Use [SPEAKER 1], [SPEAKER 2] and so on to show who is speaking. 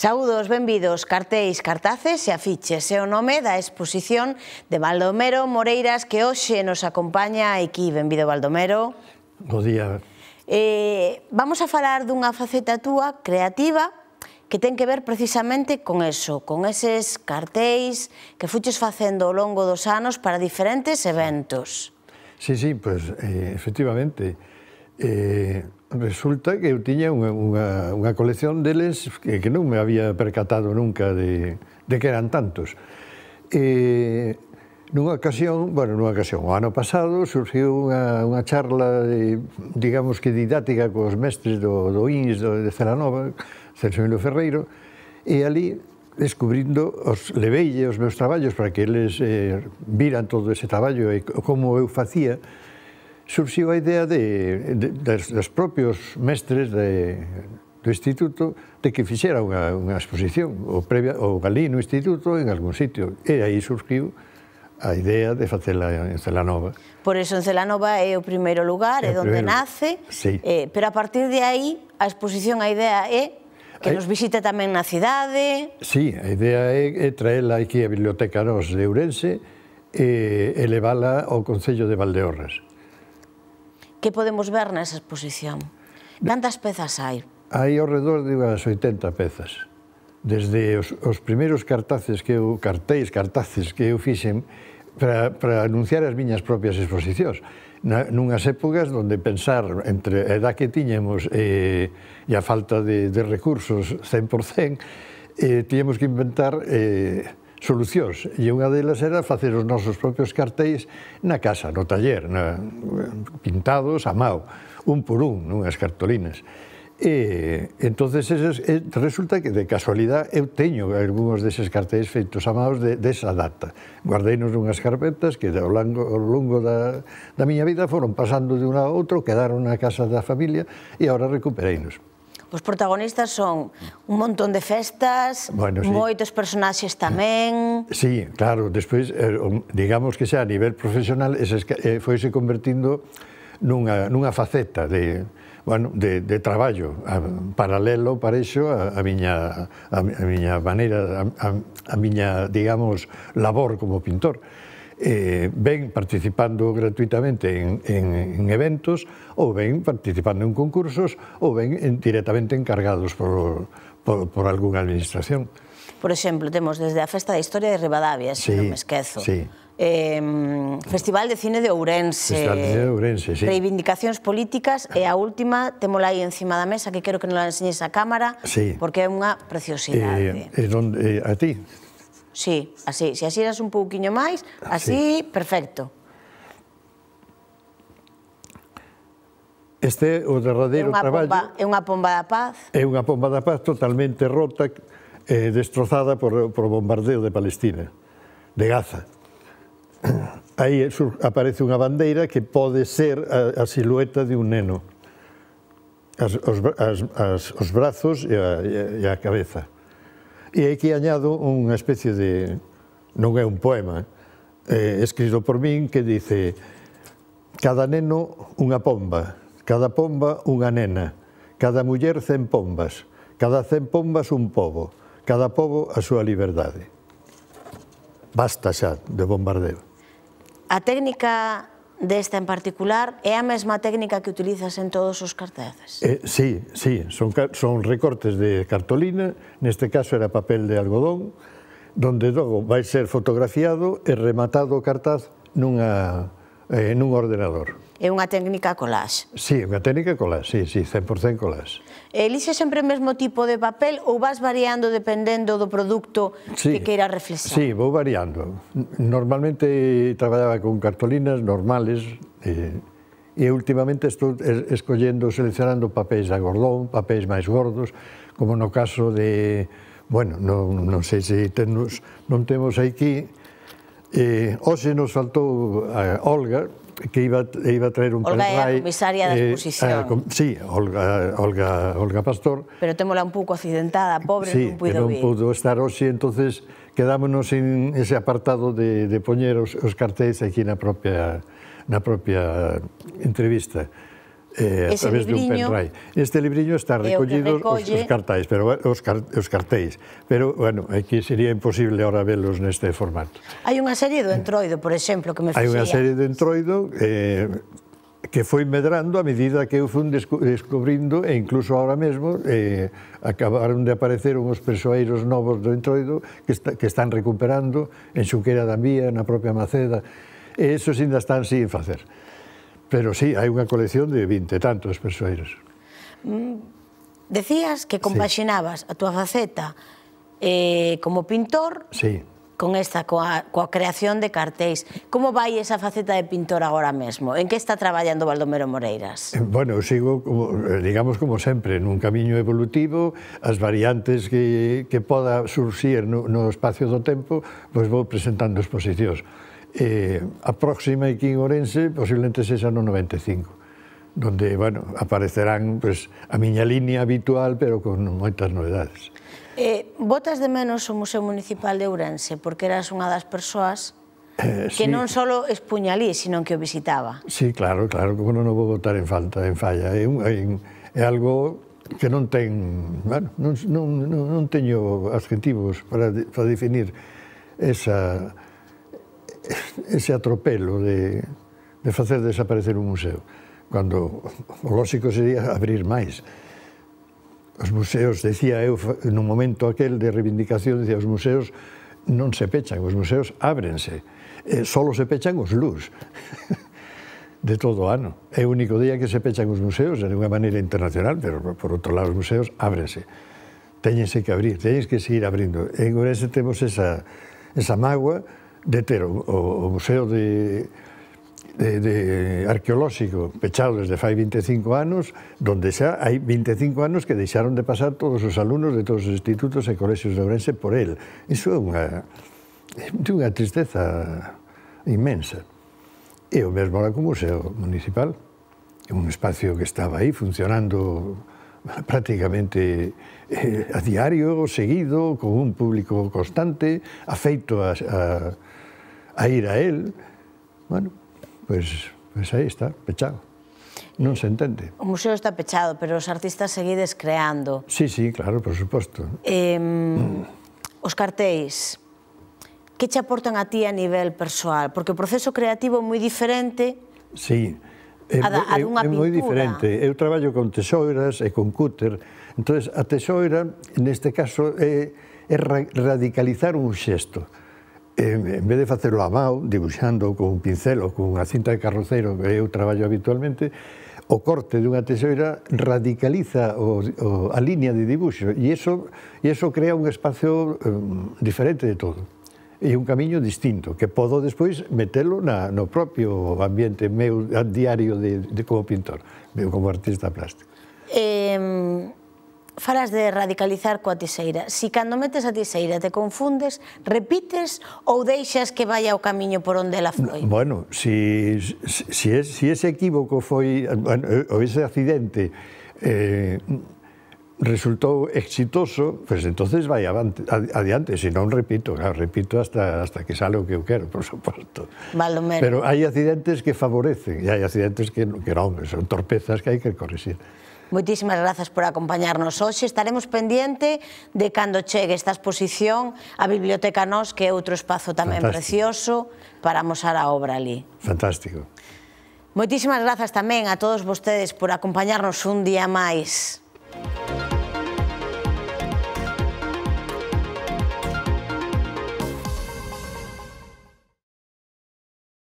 [SPEAKER 1] Saúdos, benvidos, cartéis, cartaces e afiches é o nome da exposición de Baldomero Moreiras que hoxe nos acompaña aquí. Benvido, Baldomero. Bo día. Eh, vamos a falar dunha faceta túa creativa que ten que ver precisamente con eso, con eses cartéis que fuches facendo ao longo dos anos para diferentes eventos.
[SPEAKER 2] Sí, sí, pues eh, efectivamente eh, resulta que eu tiña unha, unha, unha colección deles que, que non me había percatado nunca de, de que eran tantos. E, eh, nunha ocasión, bueno, nunha ocasión, o ano pasado surgiu unha, unha charla, de, digamos que didática cos mestres do, do INS do, de Celanova, Celso Milo Ferreiro, e ali descubrindo, os leveille os meus traballos para que eles eh, viran todo ese traballo e como eu facía, surxiu a idea de, de, de, dos propios mestres de, do instituto de que fixera unha, unha exposición o, previa, o galí no instituto en algún sitio. E aí surgiu a idea de facela en Celanova.
[SPEAKER 1] Por eso en Celanova é o primeiro lugar, é, é onde nace, sí. eh, pero a partir de aí a exposición, a idea é que nos visite tamén na cidade.
[SPEAKER 2] Sí, a idea é, é traela aquí a Biblioteca Nos de Ourense eh, e elevala ao Concello de Valdeorras.
[SPEAKER 1] Que podemos ver nesa exposición? Cantas pezas hai?
[SPEAKER 2] Hai ao redor de unhas 80 pezas. Desde os, os primeiros cartaces que eu, cartéis, cartaces que eu fixen para, para anunciar as miñas propias exposicións. Na, nunhas épocas onde pensar entre a edad que tiñemos e, eh, e a falta de, de recursos 100%, eh, tiñemos que inventar eh, solucións e unha delas era facer os nosos propios cartéis na casa, no taller, na, pintados a mao, un por un, nunhas cartolinas. E entonces eses, resulta que de casualidade eu teño algúns deses cartéis feitos a maos de, desa data. Guardeinos unhas carpetas que ao longo, ao longo da, da miña vida foron pasando de unha a outra, quedaron na casa da familia e agora recupereinos.
[SPEAKER 1] Os protagonistas son un montón de festas, bueno, sí. moitos personaxes tamén...
[SPEAKER 2] Sí, claro, despois, eh, digamos que xa a nivel profesional eh, foise convertindo nunha, nunha faceta de, bueno, de, de traballo a, paralelo para iso a, a miña a, a miña maneira a, a, a miña, digamos, labor como pintor eh, ven participando gratuitamente en, en, en eventos ou ven participando en concursos ou ven en, directamente encargados por, por, por algunha administración.
[SPEAKER 1] Por exemplo, temos desde a Festa da Historia de Ribadavia, se sí, non me esquezo. Sí. Eh, Festival de Cine de Ourense. Festival de Cine de Ourense, sí. Reivindicacións políticas e a última temola aí encima da mesa que quero que non la enseñes a cámara sí. porque é unha preciosidade.
[SPEAKER 2] Eh, eh, donde, eh, a ti.
[SPEAKER 1] Sí, así. Se asiras un pouquiño máis, así, ah, así perfecto.
[SPEAKER 2] Este o derradeiro traballo... Pomba,
[SPEAKER 1] é unha pomba da paz.
[SPEAKER 2] É unha pomba da paz totalmente rota, eh, destrozada por, por bombardeo de Palestina, de Gaza. Aí aparece unha bandeira que pode ser a, a silueta de un neno. As, os, as, as, os brazos e a, e a cabeza. E aquí añado unha especie de... non é un poema, eh, escrito por min, que dice cada neno unha pomba, cada pomba unha nena, cada muller cen pombas, cada cen pombas un pobo, cada pobo a súa liberdade. Basta xa de bombardeo.
[SPEAKER 1] A técnica desta en particular é a mesma técnica que utilizas en todos os cartazes?
[SPEAKER 2] Eh, sí, sí, son, son recortes de cartolina, neste caso era papel de algodón, donde logo vai ser fotografiado e rematado o cartaz nunha, eh, nun ordenador.
[SPEAKER 1] É unha técnica collage.
[SPEAKER 2] Sí, unha técnica collage, sí, sí, 100% collage.
[SPEAKER 1] Elixe sempre o mesmo tipo de papel ou vas variando dependendo do produto sí, que queira reflexar?
[SPEAKER 2] Sí, vou variando. Normalmente traballaba con cartolinas normales eh, e, e últimamente estou escollendo, seleccionando papéis a gordón, papéis máis gordos, como no caso de... Bueno, non, non sei se temos, non temos aquí... Eh, hoxe nos faltou a eh, Olga, que iba, iba a traer un Olga pendrive... Olga é a comisaria da eh, exposición. Eh, com, sí, Olga, Olga, Olga Pastor.
[SPEAKER 1] Pero témola un pouco accidentada, pobre, sí, non pudo vir. Sí, non puido
[SPEAKER 2] estar hoxe, entonces quedámonos en ese apartado de, de poñer os, os cartéis aquí na propia, na propia entrevista eh, a través de dun penray. Este libriño está recollido recolle... os, os cartais, pero os, car, os cartéis, pero bueno, aquí sería imposible ahora velos neste formato.
[SPEAKER 1] Hai unha serie do entroido, por exemplo, que me fixía. Hai unha serie
[SPEAKER 2] de entroido eh, que foi medrando a medida que eu fun descubrindo e incluso ahora mesmo eh, acabaron de aparecer uns persoeiros novos do Entroido que, está, que están recuperando en Xuquera da Mía, na propia Maceda e esos ainda están sin facer. Pero sí, hai unha colección de vinte tantos persoeiros.
[SPEAKER 1] Mm, decías que compaxinabas sí. a túa faceta eh, como pintor sí. con esta, coa, coa creación de cartéis. Como vai esa faceta de pintor agora mesmo? En que está traballando Baldomero Moreiras?
[SPEAKER 2] Eh, bueno, eu sigo, como, eh, digamos, como sempre, nun camiño evolutivo, as variantes que, que poda surxir no, no espacio do tempo, pois vou presentando exposicións Eh, a próxima aquí en Ourense posiblemente sexa no 95, donde, bueno, aparecerán pues, a miña línea habitual, pero con moitas novedades.
[SPEAKER 1] Eh, botas de menos o Museo Municipal de Ourense, porque eras unha das persoas
[SPEAKER 2] eh, que sí. non
[SPEAKER 1] só espuñalí, sino que o visitaba.
[SPEAKER 2] Sí, claro, claro, como non o vou botar en falta, en falla. É, é, é algo que non ten, bueno, non, non, non teño adjetivos para, para definir esa ese atropelo de, de facer desaparecer un museo, cando o lógico sería abrir máis. Os museos, decía eu, no momento aquel de reivindicación, decía, os museos non se pechan, os museos ábrense, eh, solo se pechan os luz. de todo o ano. É o único día que se pechan os museos, de unha maneira internacional, pero por outro lado os museos ábrense. Téñense que abrir, teñes que seguir abrindo. En Orense temos esa, esa magua, de ter o, o Museo de, de, de Arqueolóxico pechado desde fai 25 anos, donde xa hai 25 anos que deixaron de pasar todos os alumnos de todos os institutos e colexios de Ourense por el. Iso é unha, é unha tristeza inmensa. E o mesmo ahora como Museo Municipal, un espacio que estaba aí funcionando prácticamente eh, a diario, seguido, con un público constante, afeito a, a, a ir a él. Bueno, pues, pues ahí está, pechado. Non se entende.
[SPEAKER 1] O museo está pechado, pero os artistas seguides creando.
[SPEAKER 2] Sí, sí, claro, por suposto.
[SPEAKER 1] Eh, mm. Os cartéis, que te aportan a ti a nivel persoal? Porque o proceso creativo é moi diferente...
[SPEAKER 2] Sí, é, a, da, a dunha é, pintura. É moi diferente. Eu traballo con tesoiras e con cúter. Entón, a tesoira, neste caso, é, é radicalizar un xesto. En vez de facelo a mão, dibuixando con un pincel ou con unha cinta de carroceiro que eu traballo habitualmente, o corte dunha tesoira radicaliza o, o, a línea de dibuixo e iso, iso crea un espacio um, diferente de todo e un camiño distinto, que podo despois metelo na, no propio ambiente meu diario de, de como pintor, meu como artista plástico.
[SPEAKER 1] Eh, falas de radicalizar coa tiseira. Si cando metes a tiseira te confundes, repites ou deixas que vaya o camiño por onde ela foi?
[SPEAKER 2] Bueno, si, si, si ese equívoco foi, bueno, eh, ou ese accidente, eh, resultou exitoso, pues entonces vai avante, adiante, se non repito, claro, repito hasta, hasta que sale o que eu quero, por suposto.
[SPEAKER 1] Balomero. Pero hai
[SPEAKER 2] accidentes que favorecen, e hai accidentes que, que non, son torpezas que hai que corrixir.
[SPEAKER 1] Moitísimas grazas por acompañarnos hoxe. Estaremos pendente de cando chegue esta exposición a Biblioteca Nos, que é outro espazo tamén Fantástico. precioso para mostrar a obra ali.
[SPEAKER 2] Fantástico.
[SPEAKER 1] Moitísimas grazas tamén a todos vostedes por acompañarnos un día máis.